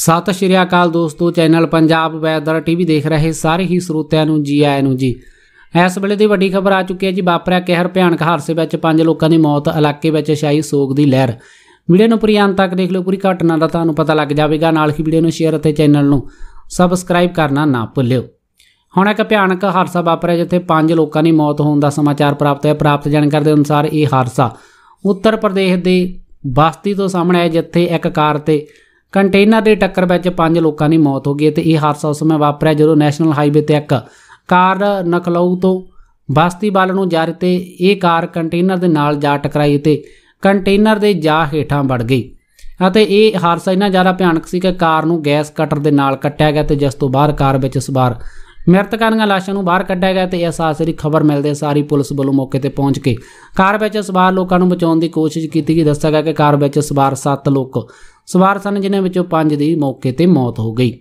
ਸਤਿ ਸ਼੍ਰੀ ਅਕਾਲ ਦੋਸਤੋ channel Punjab weather TV ਦੇਖ ਰਹੇ ਸਾਰੇ ਹੀ ਸਰੋਤਿਆਂ ਨੂੰ ਜੀ ਆਇਆਂ ਨੂੰ ਜੀ ਇਸ ਵੇਲੇ ਦੀ ਵੱਡੀ ਖਬਰ ਆ ਚੁੱਕੀ ਹੈ ਜੀ ਵਾਪਰਿਆ ਕਹਿਰ ਭਿਆਨਕ ਹਾਦਸੇ ਵਿੱਚ ਪੰਜ ਲੋਕਾਂ ਦੀ ਮੌਤ ਇਲਾਕੇ ਵਿੱਚ ਛਾਈ ਸੋਗ ਦੀ ਲਹਿਰ ਵੀਡੀਓ ਨੂੰ ਪੂਰੀ ਅੰਤ ਤੱਕ ਦੇਖ ਲਓ ਪੂਰੀ ਘਟਨਾ ਦਾ ਤੁਹਾਨੂੰ ਪਤਾ ਲੱਗ ਜਾਵੇਗਾ ਨਾਲ ਹੀ ਵੀਡੀਓ ਨੂੰ ਸ਼ੇਅਰ ਅਤੇ ਚੈਨਲ ਨੂੰ ਸਬਸਕ੍ਰਾਈਬ ਕਰਨਾ ਨਾ ਭੁੱਲਿਓ ਹੁਣ ਇੱਕ ਭਿਆਨਕ ਹਾਦਸਾ ਵਾਪਰਿਆ ਜਿੱਥੇ ਪੰਜ ਲੋਕਾਂ ਦੀ ਮੌਤ ਹੋਣ ਦਾ ਸਮਾਚਾਰ ਪ੍ਰਾਪਤ ਹੈ ਪ੍ਰਾਪਤ ਜਾਣਕਾਰੀ ਦੇ ਅਨੁਸਾਰ ਇਹ ਹਾਦਸਾ ਉੱਤਰ ਪ੍ਰਦੇਸ਼ ਦੇ ਬਸਤੀ ਤੋਂ ਸਾਹਮਣੇ ਆਇਆ ਜਿੱਥੇ ਇੱਕ ਕਾਰ ਤੇ ਕੰਟੇਨਰ ਦੇ ਟੱਕਰ ਵਿੱਚ ਪੰਜ ਲੋਕਾਂ ਦੀ ਮੌਤ ਹੋ ਗਈ ਤੇ ਇਹ ਹਾਦਸਾ ਉਸ ਸਮੇਂ ਵਾਪਰਿਆ ਜਦੋਂ ਨੈਸ਼ਨਲ ਹਾਈਵੇ ਤੇ ਇੱਕ ਕਾਰ ਨਖਲਾਉ ਤੋਂ ਬਸਤੀ ਵੱਲ ਨੂੰ ਜਾ ਰਹੀ ਤੇ ਇਹ ਕਾਰ ਕੰਟੇਨਰ ਦੇ ਨਾਲ ਜਾ ਟਕਰਾਈ ਤੇ ਕੰਟੇਨਰ ਦੇ ਜਾ ਹੇਠਾਂ ਵੜ ਗਈ ਅਤੇ ਇਹ ਹਾਦਸਾ ਇੰਨਾ ਜ਼ਿਆਦਾ ਭਿਆਨਕ ਸੀ ਕਿ ਕਾਰ ਨੂੰ ਗੈਸ ਕਟਰ ਦੇ ਨਾਲ ਕੱਟਿਆ ਗਿਆ ਤੇ ਜਿਸ ਤੋਂ ਬਾਅਦ ਕਾਰ ਵਿੱਚ ਸਵਾਰ ਮ੍ਰਿਤਕਾਂ ਦੀਆਂ ਲਾਸ਼ਾਂ ਨੂੰ ਬਾਹਰ ਕੱਢਿਆ ਗਿਆ ਤੇ ਇਸ ਹਾਦਸੇ ਦੀ ਖਬਰ ਮਿਲਦੇ ਸਾਰੀ ਪੁਲਿਸ ਵੱਲੋਂ ਮੌਕੇ ਤੇ ਪਹੁੰਚ ਕੇ ਕਾਰ ਵਿੱਚ ਸਵਾਰ ਲੋਕਾਂ ਨੂੰ ਬਚਾਉਣ ਦੀ ਕੋਸ਼ਿਸ਼ ਕੀਤੀ ਗਈ ਦੱਸਿਆ ਗਿਆ ਕਿ ਕਾਰ ਵਿੱਚ ਸਵਾਰ 7 ਲੋਕ ਸਵਾਰ ਸਨ ਜਿਨ੍ਹਾਂ ਵਿੱਚੋਂ 5 ਦੀ ਮੌਕੇ ਤੇ ਮੌਤ ਹੋ ਗਈ